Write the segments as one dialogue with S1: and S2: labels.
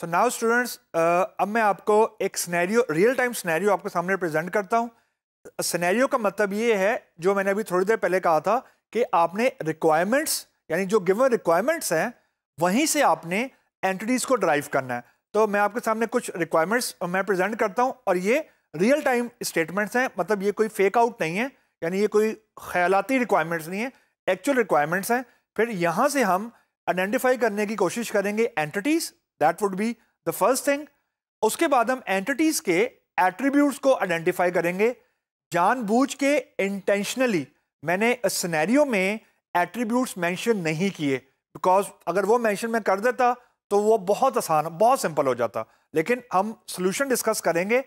S1: So now students अब मैं आपको एक स्नैरियो रियल टाइम स्नैरियो आपके सामने प्रेजेंट करता हूँ स्नैरियो का मतलब ये है जो मैंने अभी थोड़ी देर पहले कहा था कि आपने रिक्वायरमेंट्स यानी जो गिवन रिक्वायरमेंट्स हैं वहीं से आपने एंटिटीज़ को ड्राइव करना है तो मैं आपके सामने कुछ रिक्वायरमेंट्स मैं प्रेजेंट करता हूँ और ये रियल टाइम स्टेटमेंट्स हैं मतलब ये कोई फेक आउट नहीं है यानी ये कोई ख्यालाती रिक्वायरमेंट्स नहीं है एक्चुअल रिक्वायरमेंट्स हैं फिर यहाँ से हम आइडेंटिफाई करने की कोशिश करेंगे entities that would be the first thing उसके बाद हम एंटिटीज के एट्रीब्यूट्स को आइडेंटिफाई करेंगे जानबूझ के इंटेंशनली मैंने सिनेरियो में एट्रीब्यूट्स मेंशन नहीं किए बिकॉज अगर वो मेंशन मैं कर देता तो वो बहुत आसान बहुत सिंपल हो जाता लेकिन हम सोल्यूशन डिस्कस करेंगे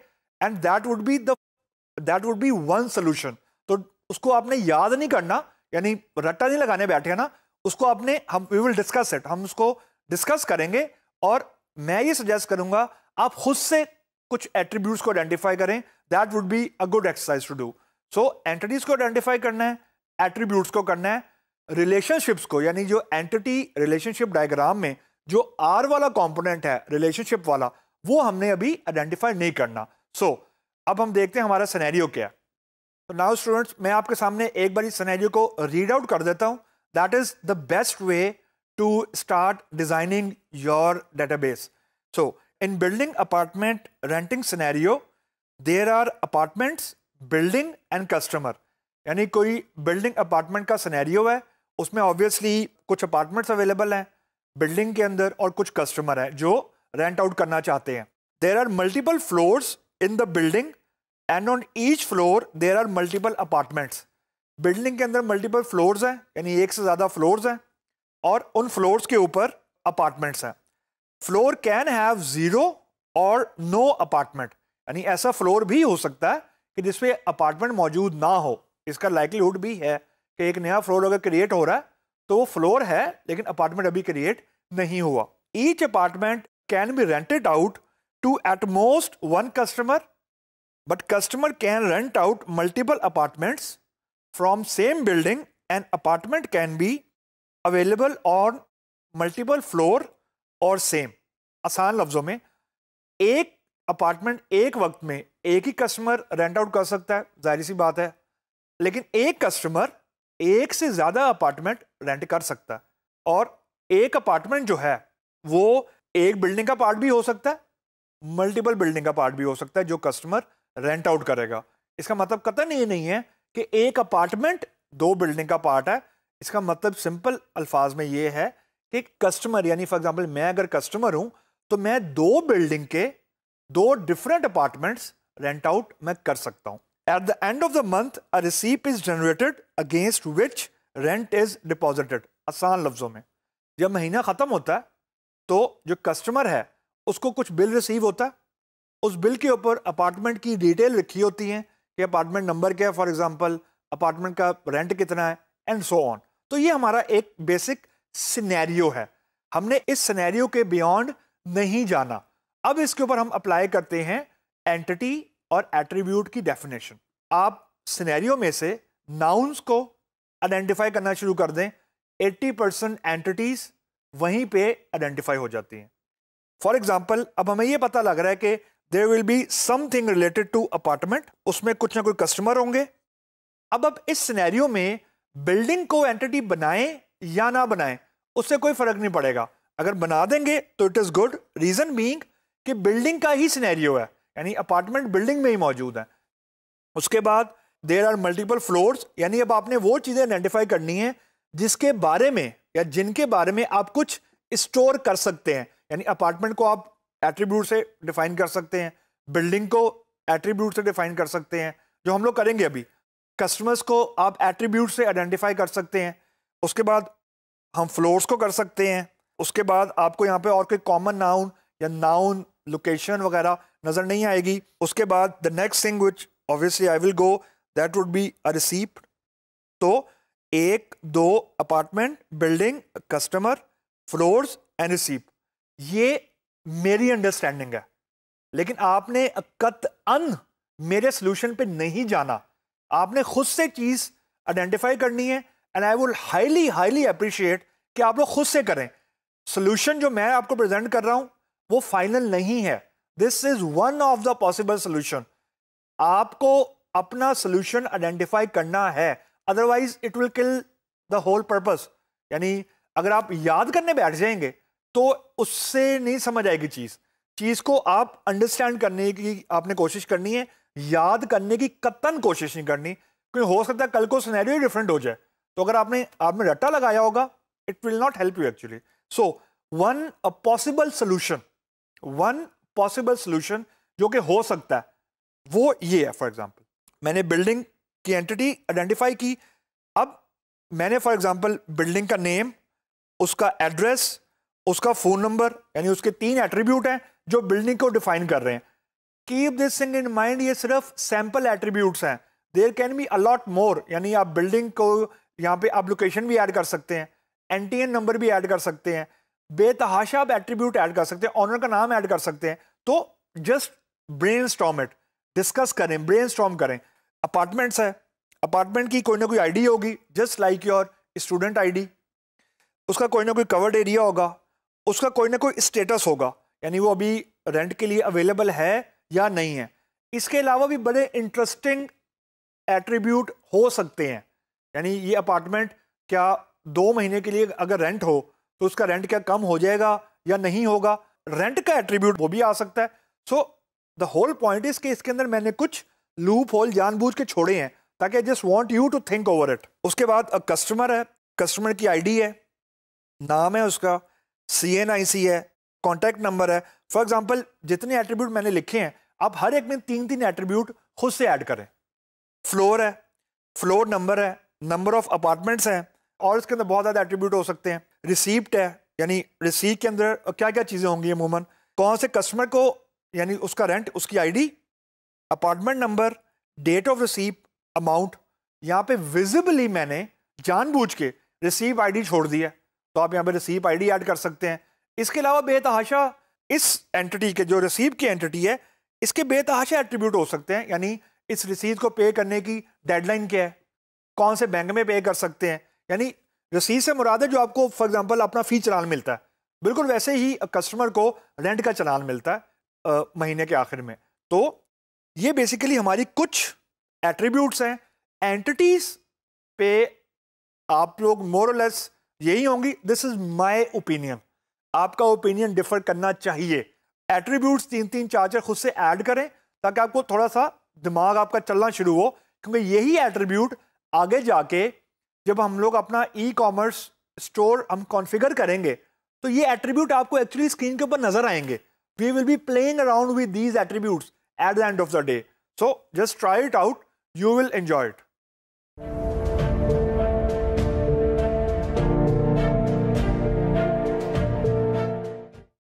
S1: and that would be that would be one solution तो उसको आपने याद नहीं करना यानी रट्टा नहीं लगाने बैठे ना उसको आपने हम वी विल डिस्कस इट हम उसको डिस्कस करेंगे और मैं ये सजेस्ट करूंगा आप खुद से कुछ एट्रीब्यूट्स को आइडेंटिफाई करें that would be a good exercise to do so entities को आइडेंटिफाई करना है एट्रीब्यूट्स को करना है रिलेशनशिप्स को यानी जो एंटिटी रिलेशनशिप डायग्राम में जो आर वाला कंपोनेंट है रिलेशनशिप वाला वो हमने अभी आइडेंटिफाई नहीं करना सो so, अब हम देखते हैं हमारा सिनेरियो क्या है तो नाउ स्टूडेंट्स मैं आपके सामने एक बार इस सिनेरियो को रीड आउट कर देता हूं that is the best way to start designing your database. So in building apartment renting scenario, there are apartments, building and customer. यानी कोई building apartment का scenario है उसमें obviously कुछ apartments available हैं building के अंदर और कुछ customer हैं जो rent out करना चाहते हैं. There are multiple floors in the building and on each floor there are multiple apartments. Building के अंदर मल्टीपल फ्लोर्स हैं यानी एक से ज़्यादा फ्लोर्स हैं और उन फ्लोर्स के ऊपर अपार्टमेंट्स हैं फ्लोर कैन हैव ज़ीरो और नो अपार्टमेंट यानी ऐसा फ्लोर भी हो सकता है कि जिसपे अपार्टमेंट मौजूद ना हो इसका लाइकलीहुड भी है कि एक नया फ्लोर अगर क्रिएट हो रहा है तो वो फ्लोर है लेकिन अपार्टमेंट अभी क्रिएट नहीं हुआ each apartment can be rented out to at most one customer but customer can rent out multiple apartments from same building and apartment can be available और मल्टीपल फ्लोर और same आसान लफ्ज़ों में एक apartment एक वक्त में एक ही कस्टमर रेंट आउट कर सकता है जाहिर सी बात है लेकिन एक कस्टमर एक से ज़्यादा अपार्टमेंट रेंट कर सकता है और एक अपार्टमेंट जो है वो एक बिल्डिंग का पार्ट भी हो सकता है मल्टीपल बिल्डिंग का पार्ट भी हो सकता है जो कस्टमर रेंट आउट करेगा इसका मतलब कतन ये नहीं है कि एक अपार्टमेंट दो बिल्डिंग का पार्ट है इसका मतलब सिंपल अल्फाज में ये है कि कस्टमर यानी फॉर एग्जांपल मैं अगर कस्टमर हूं तो मैं दो बिल्डिंग के दो डिफरेंट अपार्टमेंट्स रेंट आउट मैं कर सकता हूं at the end of the month a receipt is generated against which rent is deposited आसान लफ्जों में जब महीना ख़त्म होता है तो जो कस्टमर है उसको कुछ बिल रिसीव होता है उस बिल के ऊपर अपार्टमेंट की डिटेल लिखी होती हैं कि अपार्टमेंट नंबर क्या है फॉर एग्जांपल अपार्टमेंट का रेंट कितना है एंड सो ऑन तो ये हमारा एक बेसिक सिनेरियो है हमने इस सिनेरियो के बियॉन्ड नहीं जाना अब इसके ऊपर हम अप्लाई करते हैं एंटिटी और एट्रीब्यूट की डेफिनेशन आप सिनेरियो में से नाउन्स को आइडेंटिफाई करना शुरू कर दें 80 परसेंट एंटिटीज वहीं पे आइडेंटिफाई हो जाती हैं फॉर एग्जाम्पल अब हमें ये पता लग रहा है कि there will be something related to apartment उसमें कुछ ना कुछ कस्टमर होंगे अब अब इस सिनेरियो में बिल्डिंग को एंटिटी बनाएं या ना बनाएं उससे कोई फर्क नहीं पड़ेगा अगर बना देंगे तो it is good reason being कि बिल्डिंग का ही सिनेरियो है यानी अपार्टमेंट बिल्डिंग में ही मौजूद है उसके बाद देर आर मल्टीपल फ्लोर्स यानी अब आपने वो चीज़ें आइडेंटिफाई करनी है जिसके बारे में या जिनके बारे में आप कुछ स्टोर कर सकते हैं यानी अपार्टमेंट को आप एट्रीब्यूट से डिफाइन कर सकते हैं बिल्डिंग को एट्रीब्यूट से डिफाइन कर सकते हैं जो हम लोग करेंगे अभी कस्टमर्स को आप एट्रीब्यूट से आइडेंटिफाई कर सकते हैं उसके बाद हम फ्लोर्स को कर सकते हैं उसके बाद आपको यहाँ पे और कोई कॉमन नाउन या नाउन लोकेशन वगैरह नज़र नहीं आएगी उसके बाद the next thing which obviously I will go that would be a receipt तो एक दो apartment building customer floors and receipt ये मेरी अंडरस्टैंडिंग है लेकिन आपने कत अन मेरे सोल्यूशन पे नहीं जाना आपने खुद से चीज़ आइडेंटिफाई करनी है and I would highly highly appreciate कि आप लोग खुद से करें सोल्यूशन जो मैं आपको प्रेजेंट कर रहा हूं वो फाइनल नहीं है this is one of the possible solution आपको अपना सोल्यूशन आइडेंटिफाई करना है otherwise it will kill the whole purpose यानी अगर आप याद करने बैठ जाएंगे तो उससे नहीं समझ आएगी चीज़ चीज़ को आप अंडरस्टैंड करने की आपने कोशिश करनी है याद करने की कतन कोशिश नहीं करनी क्योंकि हो सकता है कल को सिनेरियो डिफरेंट हो जाए तो अगर आपने आपने रट्टा लगाया होगा it will not help you actually so one a possible solution one possible solution जो कि हो सकता है वो ये है फॉर एग्जाम्पल मैंने बिल्डिंग की एंटिटी आइडेंटिफाई की अब मैंने फॉर एग्जाम्पल बिल्डिंग का नेम उसका एड्रेस उसका फ़ोन नंबर यानी उसके तीन एट्रीब्यूट हैं जो बिल्डिंग को डिफाइन कर रहे हैं keep this thing in mind ये सिर्फ सैम्पल एट्रीब्यूट्स हैं there can be a lot more यानी आप बिल्डिंग को यहाँ पे आप लोकेशन भी ऐड कर सकते हैं एन टी एन नंबर भी ऐड कर सकते हैं बेतहाशा आप एट्रीब्यूट ऐड कर सकते हैं ऑनर का नाम ऐड कर सकते हैं तो just brainstorm it discuss करें ब्रेन स्टॉम करें अपार्टमेंट्स है अपार्टमेंट की कोई ना कोई आईडी होगी just like your student ID उसका कोई ना कोई कवर्ड एरिया होगा उसका कोई ना कोई स्टेटस होगा यानी वो अभी रेंट के लिए अवेलेबल है या नहीं है इसके अलावा भी बड़े इंटरेस्टिंग एट्रीब्यूट हो सकते हैं यानी ये अपार्टमेंट क्या दो महीने के लिए अगर रेंट हो तो उसका रेंट क्या कम हो जाएगा या नहीं होगा रेंट का एट्रीब्यूट वो भी आ सकता है so the whole point is कि इसके अंदर मैंने कुछ लूप होल जानबूझ के छोड़े हैं ताकि I just want you to think over it उसके बाद अ कस्टमर है कस्टमर की आईडी है नाम है उसका सी एन आई सी है कॉन्टैक्ट नंबर है फॉर एग्जाम्पल जितने एट्रीब्यूट मैंने लिखे हैं आप हर एक में तीन तीन एट्रीब्यूट खुद से ऐड करें फ्लोर है फ्लोर नंबर है नंबर ऑफ अपार्टमेंट्स हैं और इसके अंदर बहुत ज़्यादा एट्रीब्यूट हो सकते हैं रिसीप्ट है यानी रिसीव के अंदर क्या क्या चीज़ें होंगी अमूमन कौन से कस्टमर को यानी उसका रेंट उसकी ID apartment number date of receipt amount यहाँ पे विजिबली मैंने जानबूझ के रिसीव आईडी छोड़ दी है तो आप यहाँ पे रिसीव आईडी ऐड कर सकते हैं इसके अलावा बेतहाशा इस एंटिटी के जो रिसीप की एंटिटी है इसके बेतहाशा एट्रीब्यूट हो सकते हैं यानी इस रसीद को पे करने की डेडलाइन क्या है कौन से बैंक में पे कर सकते हैं यानी रसीद से मुराद है जो आपको फॉर एग्जांपल अपना फ़ी चलान मिलता है बिल्कुल वैसे ही कस्टमर को रेंट का चलान मिलता है आ, महीने के आखिर में तो ये बेसिकली हमारी कुछ एट्रीब्यूट्स हैं एंटिटीज़ पे आप लोग मोरलेस यही होंगी दिस इज़ माई ओपिनियन आपका ओपिनियन डिफर करना चाहिए एट्रीब्यूट्स तीन तीन चार चार खुद से ऐड करें ताकि आपको थोड़ा सा दिमाग आपका चलना शुरू हो क्योंकि यही एट्रीब्यूट आगे जाके जब हम लोग अपना ई कॉमर्स स्टोर हम कॉन्फ़िगर करेंगे तो ये एट्रीब्यूट आपको एक्चुअली स्क्रीन के ऊपर नजर आएंगे we will be playing around with these attributes at the end of the day so just try it out you will enjoy it